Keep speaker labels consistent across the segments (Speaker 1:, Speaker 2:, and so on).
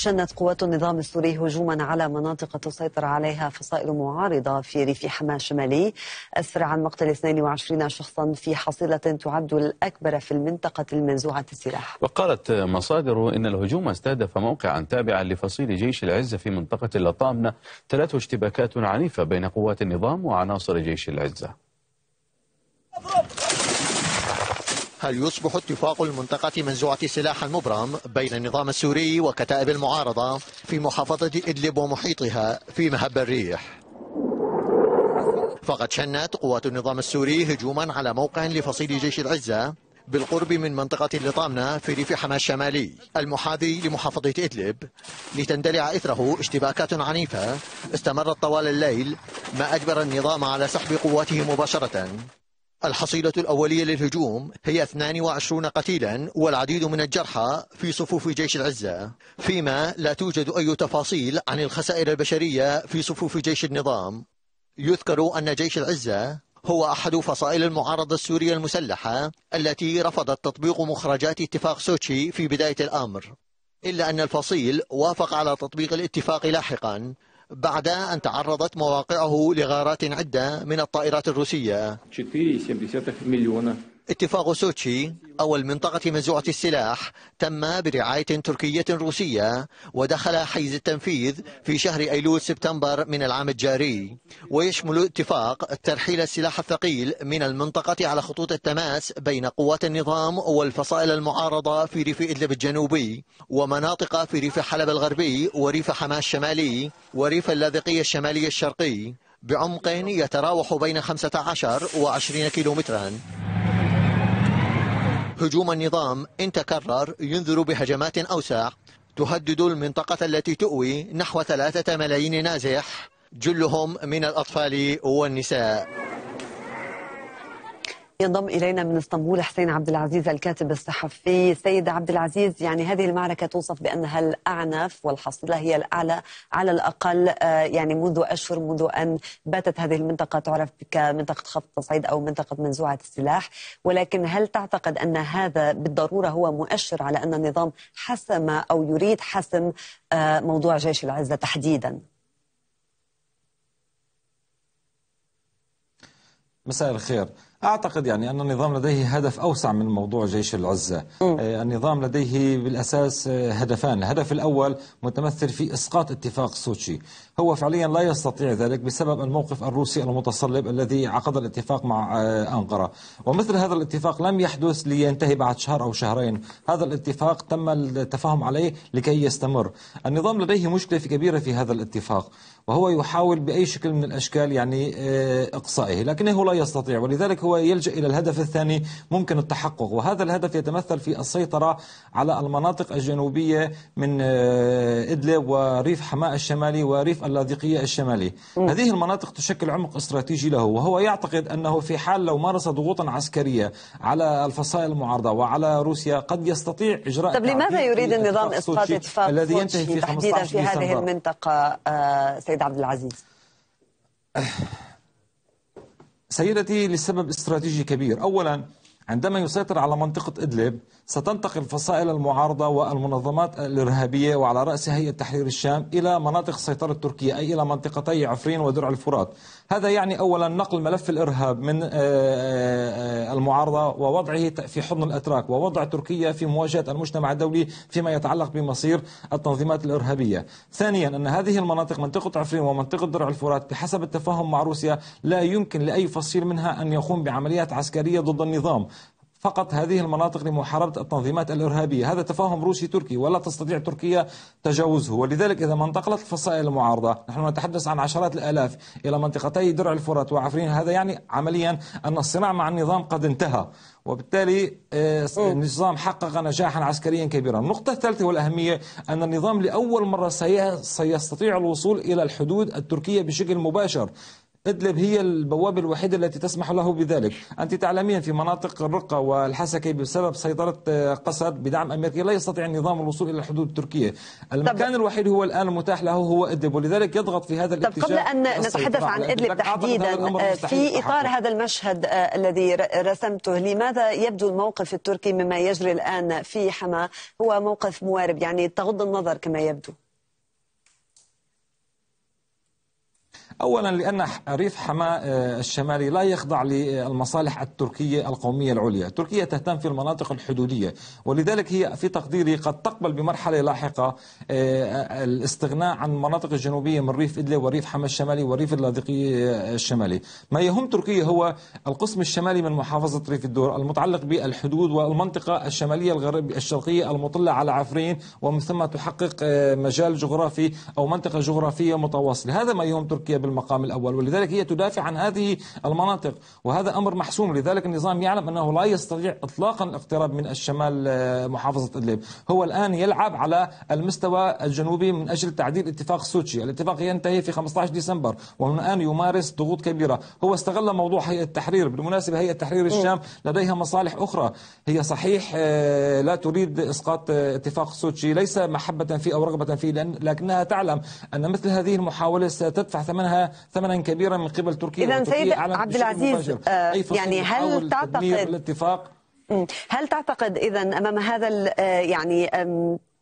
Speaker 1: شنت قوات النظام السوري هجوما على مناطق تسيطر عليها فصائل معارضة في ريف حماه الشمالي أسفر عن مقتل 22 شخصا في حصيلة تعد الأكبر في المنطقة المنزوعة السلاح وقالت مصادر إن الهجوم استهدف موقعا تابعا لفصيل جيش العزة في منطقة اللطامنة ثلاث اشتباكات عنيفة بين قوات النظام وعناصر جيش العزة
Speaker 2: هل يصبح اتفاق المنطقة منزوعة سلاح المبرم بين النظام السوري وكتائب المعارضة في محافظة إدلب ومحيطها في مهب الريح فقد شنت قوات النظام السوري هجوما على موقع لفصيل جيش العزة بالقرب من منطقة اللطامنة في ريف حما الشمالي المحاذي لمحافظة إدلب لتندلع إثره اشتباكات عنيفة استمرت طوال الليل ما أجبر النظام على سحب قواته مباشرة الحصيلة الأولية للهجوم هي 22 قتيلا والعديد من الجرحى في صفوف جيش العزة فيما لا توجد أي تفاصيل عن الخسائر البشرية في صفوف جيش النظام يذكر أن جيش العزة هو أحد فصائل المعارضة السورية المسلحة التي رفضت تطبيق مخرجات اتفاق سوتشي في بداية الأمر إلا أن الفصيل وافق على تطبيق الاتفاق لاحقا بعد أن تعرضت مواقعه لغارات عدة من الطائرات الروسية اتفاق سوتشي أو المنطقة منزوعة السلاح تم برعاية تركية روسية ودخل حيز التنفيذ في شهر أيلول سبتمبر من العام الجاري ويشمل اتفاق ترحيل السلاح الثقيل من المنطقة على خطوط التماس بين قوات النظام والفصائل المعارضة في ريف إدلب الجنوبي ومناطق في ريف حلب الغربي وريف حماه الشمالي وريف اللاذقية الشمالي الشرقي بعمق يتراوح بين 15 و 20 كيلومتراً هجوم النظام إن تكرر ينذر بهجمات أوسع تهدد المنطقة التي تؤوي نحو ثلاثة ملايين نازح جلهم من الأطفال والنساء
Speaker 1: ينضم الينا من اسطنبول حسين عبد العزيز الكاتب الصحفي سيد عبد العزيز يعني هذه المعركه توصف بانها الاعنف والحصيله هي الاعلى على الاقل آه، يعني منذ اشهر منذ ان باتت هذه المنطقه تعرف كمنطقه خط التصعيد او منطقه منزوعه السلاح ولكن هل تعتقد ان هذا بالضروره هو مؤشر على ان النظام حسم او يريد حسم آه، موضوع جيش العزه تحديدا؟
Speaker 3: مساء الخير أعتقد يعني أن النظام لديه هدف أوسع من موضوع جيش العزة آه، النظام لديه بالأساس آه، هدفان الهدف الأول متمثل في إسقاط اتفاق سوتشي هو فعليا لا يستطيع ذلك بسبب الموقف الروسي المتصلب الذي عقد الاتفاق مع آه، أنقرة ومثل هذا الاتفاق لم يحدث لينتهي بعد شهر أو شهرين هذا الاتفاق تم التفاهم عليه لكي يستمر النظام لديه مشكلة كبيرة في هذا الاتفاق وهو يحاول بأي شكل من الأشكال يعني إقصائه لكنه لا يستطيع ولذلك هو يلجأ إلى الهدف الثاني ممكن التحقق وهذا الهدف يتمثل في السيطرة على المناطق الجنوبية من آه، إدلب وريف حماة الشمالي وريف اللاذقية الشمالي م. هذه المناطق تشكل عمق استراتيجي له وهو يعتقد أنه في حال لو مارس ضغوطا عسكرية على الفصائل المعارضة وعلى روسيا قد يستطيع إجراء طب لماذا يريد النظام إسقاط اتفاق الذي ينتهي في 15 تحديدا في هذه
Speaker 1: المنطقة آه، سيد عبد العزيز
Speaker 3: سيدتي لسبب استراتيجي كبير أولا عندما يسيطر على منطقة إدلب ستنتقل فصائل المعارضة والمنظمات الإرهابية وعلى رأسها هيئة تحرير الشام إلى مناطق سيطرة تركيا أي إلى منطقتي عفرين ودرع الفرات هذا يعني أولا نقل ملف الإرهاب من آه، آه، المعارضة ووضعه في حضن الأتراك ووضع تركيا في مواجهة المجتمع الدولي فيما يتعلق بمصير التنظيمات الإرهابية ثانيا أن هذه المناطق منطقة عفرين ومنطقة درع الفرات بحسب التفاهم مع روسيا لا يمكن لأي فصيل منها أن يقوم بعمليات عسكرية ضد النظام فقط هذه المناطق لمحاربة التنظيمات الإرهابية هذا تفاهم روسي تركي ولا تستطيع تركيا تجاوزه ولذلك إذا ما انتقلت الفصائل المعارضة نحن نتحدث عن عشرات الآلاف إلى منطقتي درع الفرات وعفرين هذا يعني عمليا أن الصراع مع النظام قد انتهى وبالتالي آه، النظام حقق نجاحا عسكريا كبيرا النقطة الثالثة والأهمية أن النظام لأول مرة سيستطيع الوصول إلى الحدود التركية بشكل مباشر إدلب هي البوابة الوحيدة التي تسمح له بذلك أنت تعلمين في مناطق الرقة والحسكة بسبب سيطرة آه، قسد بدعم أمريكي لا يستطيع النظام الوصول إلى الحدود التركية المكان طب الوحيد هو الآن المتاح له هو إدلب ولذلك يضغط في هذا الاتجاه طب قبل أن نتحدث عن إدلب تحديدا آه، في إطار هذا
Speaker 1: المشهد آه، الذي رسمته لماذا يبدو الموقف التركي مما يجري الآن في حما هو موقف موارب يعني تغض النظر كما يبدو
Speaker 3: أولا لأن ريف حماة آه، الشمالي لا يخضع للمصالح التركية القومية العليا تركيا تهتم في المناطق الحدودية ولذلك هي في تقديري قد تقبل بمرحلة لاحقة آه، آه، الاستغناء عن المناطق الجنوبية من ريف إدلب وريف حماة الشمالي وريف اللاذقية الشمالي ما يهم تركيا هو القسم الشمالي من محافظة ريف الدور المتعلق بالحدود والمنطقة الشمالية الغربية الشرقية المطلة على عفرين ومن ثم تحقق مجال جغرافي أو منطقة جغرافية متواصلة هذا ما يهم تركيا بالمقام الأول ولذلك هي تدافع عن هذه المناطق وهذا أمر محسوم لذلك النظام يعلم أنه لا يستطيع إطلاقا الاقتراب من الشمال آه، محافظة إدلب هو الآن يلعب على المستوى الجنوبي من أجل تعديل اتفاق سوتشي الاتفاق ينتهي في 15 ديسمبر ومن الآن يمارس ضغوط كبيرة هو استغل موضوع هيئة التحرير بالمناسبة هيئة تحرير إيه. الشام لديها مصالح أخرى هي صحيح آه، لا تريد إسقاط آه، اتفاق سوتشي ليس محبة فيه أو رغبة فيه لكنها تعلم أن مثل هذه المحاولة ستدفع ثمنها ثمنا كبيرا من قبل تركيا
Speaker 1: إذا سيد عبد العزيز آه يعني هل تعتقد
Speaker 3: الاتفاق
Speaker 1: هل تعتقد إذا أمام هذا آه، يعني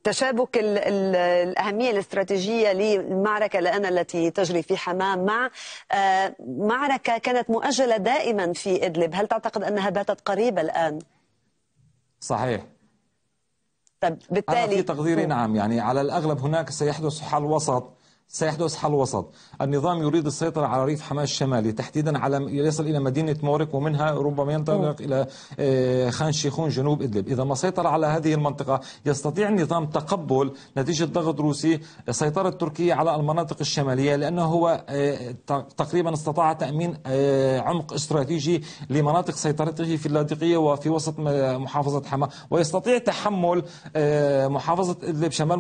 Speaker 1: تشابك الأهمية الاستراتيجية للمعركة الآن التي تجري في حماة مع آه، معركة كانت مؤجلة دائما في إدلب هل تعتقد أنها باتت قريبة الآن؟
Speaker 3: صحيح طب بالتالي أنا في تقديري نعم يعني على الأغلب هناك سيحدث حل وسط سيحدث حل وسط النظام يريد السيطرة على ريف حماة الشمالي تحديدا على يصل إلى مدينة مورك ومنها ربما ينطلق إلى آه، خان شيخون جنوب إدلب إذا ما سيطر على هذه المنطقة يستطيع النظام تقبل نتيجة ضغط روسي سيطرة تركيا على المناطق الشمالية لأنه هو آه، تقريبا استطاع تأمين آه، عمق استراتيجي لمناطق سيطرته في اللاذقية وفي وسط محافظة حماة ويستطيع تحمل محافظة إدلب شمال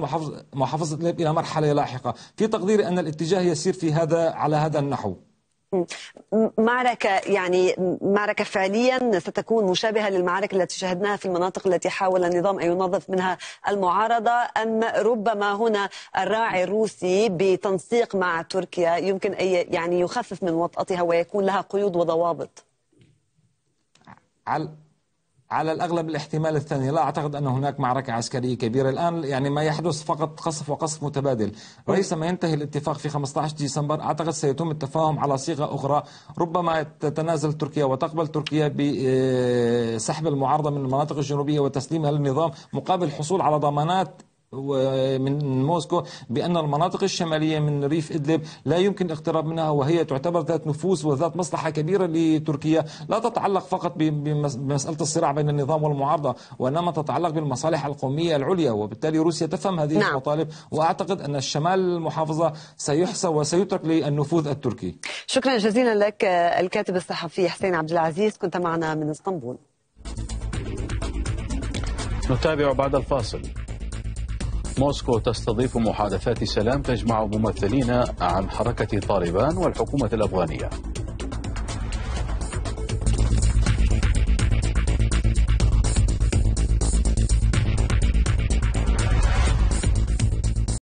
Speaker 3: محافظة إدلب إلى مرحلة لاحقة في تقديري أن الاتجاه يسير في هذا على هذا النحو
Speaker 1: معركة يعني معركة فعليا ستكون مشابهة للمعارك التي شاهدناها في المناطق التي حاول النظام أن ينظف منها المعارضة أم ربما هنا الراعي الروسي بتنسيق مع تركيا يمكن أن يعني يخفف من وطأتها ويكون لها قيود وضوابط
Speaker 3: على الأغلب الاحتمال الثاني لا أعتقد أن هناك معركة عسكرية كبيرة الآن يعني ما يحدث فقط قصف وقصف متبادل وليس ما ينتهي الاتفاق في 15 ديسمبر أعتقد سيتم التفاهم على صيغة أخرى ربما تتنازل تركيا وتقبل تركيا بسحب آه، المعارضة من المناطق الجنوبية وتسليمها للنظام مقابل الحصول على ضمانات من موسكو بأن المناطق الشمالية من ريف إدلب لا يمكن الاقتراب منها وهي تعتبر ذات نفوذ وذات مصلحة كبيرة لتركيا لا تتعلق فقط بمسألة الصراع بين النظام والمعارضة وإنما تتعلق بالمصالح القومية العليا وبالتالي روسيا تفهم هذه نعم. المطالب وأعتقد أن الشمال المحافظة سيحصى وسيترك للنفوذ التركي
Speaker 1: شكرا جزيلا لك آه، الكاتب الصحفي حسين عبد العزيز كنت معنا من اسطنبول نتابع بعد الفاصل موسكو تستضيف محادثات سلام تجمع ممثلين عن حركة طالبان والحكومة الأفغانية